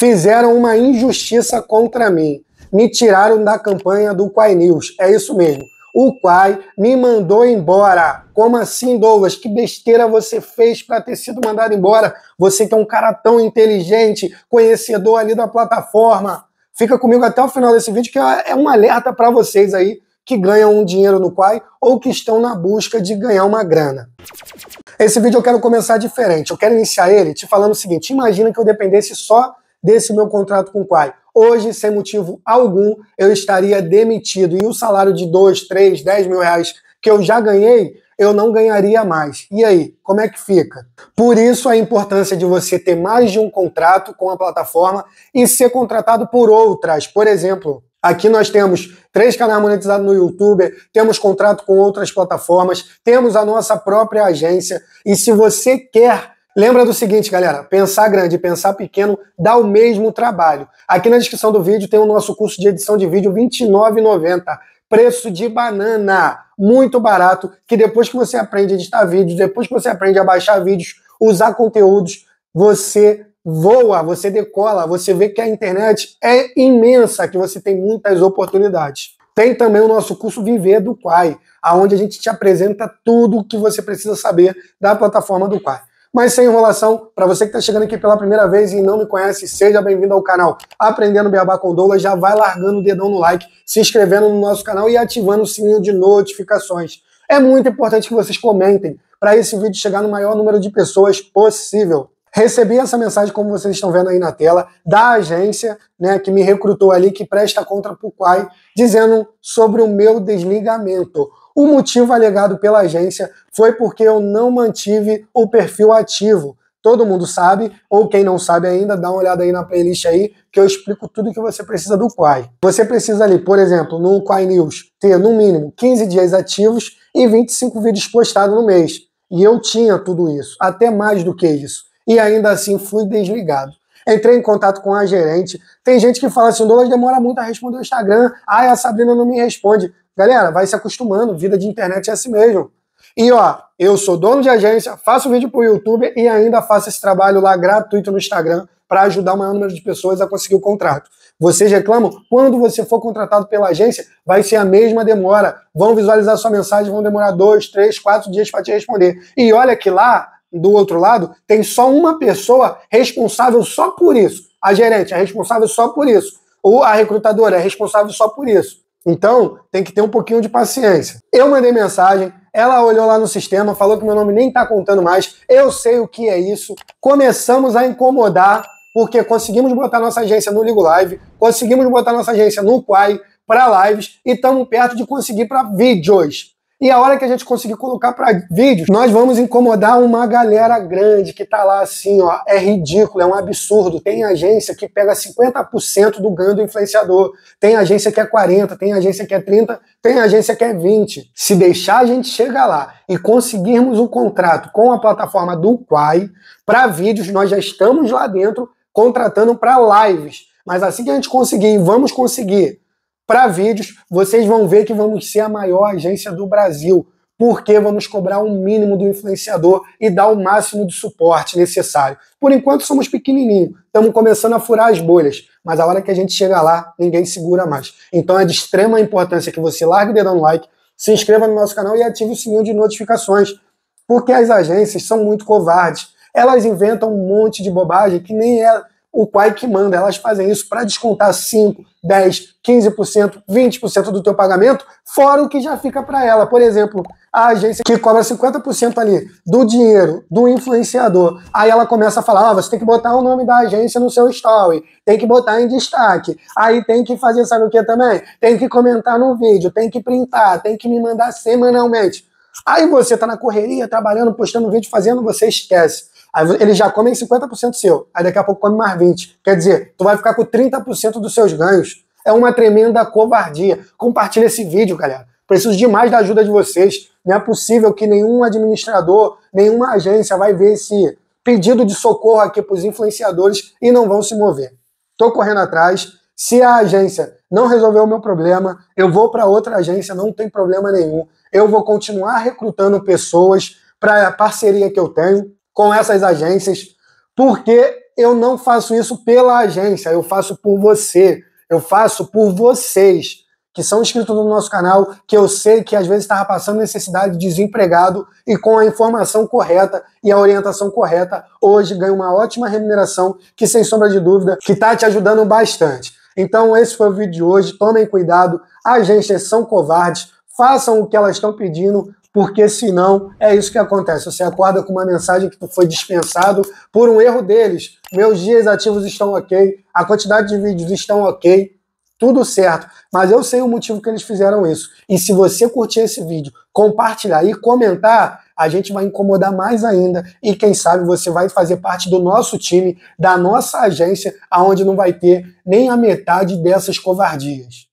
fizeram uma injustiça contra mim. Me tiraram da campanha do Quai News. É isso mesmo. O Quai me mandou embora. Como assim, Douglas? Que besteira você fez para ter sido mandado embora? Você que é um cara tão inteligente, conhecedor ali da plataforma. Fica comigo até o final desse vídeo que é, é um alerta para vocês aí que ganham um dinheiro no Quai ou que estão na busca de ganhar uma grana. Esse vídeo eu quero começar diferente. Eu quero iniciar ele te falando o seguinte: imagina que eu dependesse só desse meu contrato com o Quai. Hoje, sem motivo algum, eu estaria demitido. E o salário de 2, 3, 10 mil reais que eu já ganhei, eu não ganharia mais. E aí, como é que fica? Por isso a importância de você ter mais de um contrato com a plataforma e ser contratado por outras. Por exemplo, aqui nós temos três canais monetizados no YouTube, temos contrato com outras plataformas, temos a nossa própria agência. E se você quer Lembra do seguinte, galera: pensar grande e pensar pequeno dá o mesmo trabalho. Aqui na descrição do vídeo tem o nosso curso de edição de vídeo R$ 29,90. Preço de banana, muito barato, que depois que você aprende a editar vídeos, depois que você aprende a baixar vídeos, usar conteúdos, você voa, você decola, você vê que a internet é imensa, que você tem muitas oportunidades. Tem também o nosso curso Viver do Quai, aonde a gente te apresenta tudo o que você precisa saber da plataforma do Quai. Mas sem enrolação, para você que está chegando aqui pela primeira vez e não me conhece, seja bem-vindo ao canal Aprendendo Beabá com Douglas. Já vai largando o dedão no like, se inscrevendo no nosso canal e ativando o sininho de notificações. É muito importante que vocês comentem para esse vídeo chegar no maior número de pessoas possível. Recebi essa mensagem, como vocês estão vendo aí na tela, da agência né, que me recrutou ali, que presta contra para o Quai, dizendo sobre o meu desligamento. O motivo alegado pela agência foi porque eu não mantive o perfil ativo. Todo mundo sabe, ou quem não sabe ainda, dá uma olhada aí na playlist aí, que eu explico tudo que você precisa do Quai. Você precisa ali, por exemplo, no Quai News, ter no mínimo 15 dias ativos e 25 vídeos postados no mês. E eu tinha tudo isso, até mais do que isso e ainda assim fui desligado. Entrei em contato com a gerente. Tem gente que fala assim: Douglas demora muito a responder o Instagram. Ai, a Sabrina não me responde. Galera, vai se acostumando. Vida de internet é assim mesmo. E ó, eu sou dono de agência, faço vídeo pro YouTube e ainda faço esse trabalho lá gratuito no Instagram para ajudar o maior número de pessoas a conseguir o contrato. Vocês reclamam? Quando você for contratado pela agência, vai ser a mesma demora. Vão visualizar sua mensagem, vão demorar dois, três, quatro dias para te responder. E olha que lá do outro lado, tem só uma pessoa responsável só por isso. A gerente é responsável só por isso. Ou a recrutadora é responsável só por isso. Então, tem que ter um pouquinho de paciência. Eu mandei mensagem, ela olhou lá no sistema, falou que meu nome nem tá contando mais. Eu sei o que é isso. Começamos a incomodar, porque conseguimos botar nossa agência no Ligo Live, conseguimos botar nossa agência no Quai, para lives, e estamos perto de conseguir para vídeos. E a hora que a gente conseguir colocar para vídeos, nós vamos incomodar uma galera grande que tá lá assim, ó, é ridículo, é um absurdo. Tem agência que pega 50% do ganho do influenciador, tem agência que é 40, tem agência que é 30, tem agência que é 20. Se deixar a gente chegar lá e conseguirmos um contrato com a plataforma do Quai para vídeos, nós já estamos lá dentro contratando para lives. Mas assim que a gente conseguir, e vamos conseguir para vídeos, vocês vão ver que vamos ser a maior agência do Brasil, porque vamos cobrar o um mínimo do influenciador e dar o máximo de suporte necessário. Por enquanto somos pequenininho, estamos começando a furar as bolhas, mas a hora que a gente chega lá, ninguém segura mais. Então é de extrema importância que você largue o dedão no like, se inscreva no nosso canal e ative o sininho de notificações, porque as agências são muito covardes. Elas inventam um monte de bobagem que nem é o pai que manda. Elas fazem isso para descontar 5, 10, 15%, 20% do teu pagamento, fora o que já fica para ela. Por exemplo, a agência que cobra 50% ali do dinheiro do influenciador. Aí ela começa a falar: ah, você tem que botar o nome da agência no seu story, tem que botar em destaque. Aí tem que fazer sabe o que também? Tem que comentar no vídeo, tem que printar, tem que me mandar semanalmente. Aí você está na correria, trabalhando, postando vídeo, fazendo, você esquece. Aí eles já comem 50% seu, aí daqui a pouco come mais 20%. Quer dizer, tu vai ficar com 30% dos seus ganhos. É uma tremenda covardia. Compartilha esse vídeo, galera. Preciso demais da ajuda de vocês. Não é possível que nenhum administrador, nenhuma agência vai ver esse pedido de socorro aqui para os influenciadores e não vão se mover. Estou correndo atrás. Se a agência não resolver o meu problema, eu vou para outra agência, não tem problema nenhum. Eu vou continuar recrutando pessoas para a parceria que eu tenho com essas agências, porque eu não faço isso pela agência, eu faço por você, eu faço por vocês que são inscritos no nosso canal, que eu sei que às vezes estava passando necessidade de desempregado e com a informação correta e a orientação correta, hoje ganha uma ótima remuneração que, sem sombra de dúvida, que está te ajudando bastante. Então, esse foi o vídeo de hoje. Tomem cuidado, agências são covardes, façam o que elas estão pedindo, porque senão é isso que acontece. Você acorda com uma mensagem que foi dispensado por um erro deles. Meus dias ativos estão ok, a quantidade de vídeos estão ok, tudo certo. Mas eu sei o motivo que eles fizeram isso. E se você curtir esse vídeo, compartilhar e comentar, a gente vai incomodar mais ainda. E quem sabe você vai fazer parte do nosso time, da nossa agência, aonde não vai ter nem a metade dessas covardias.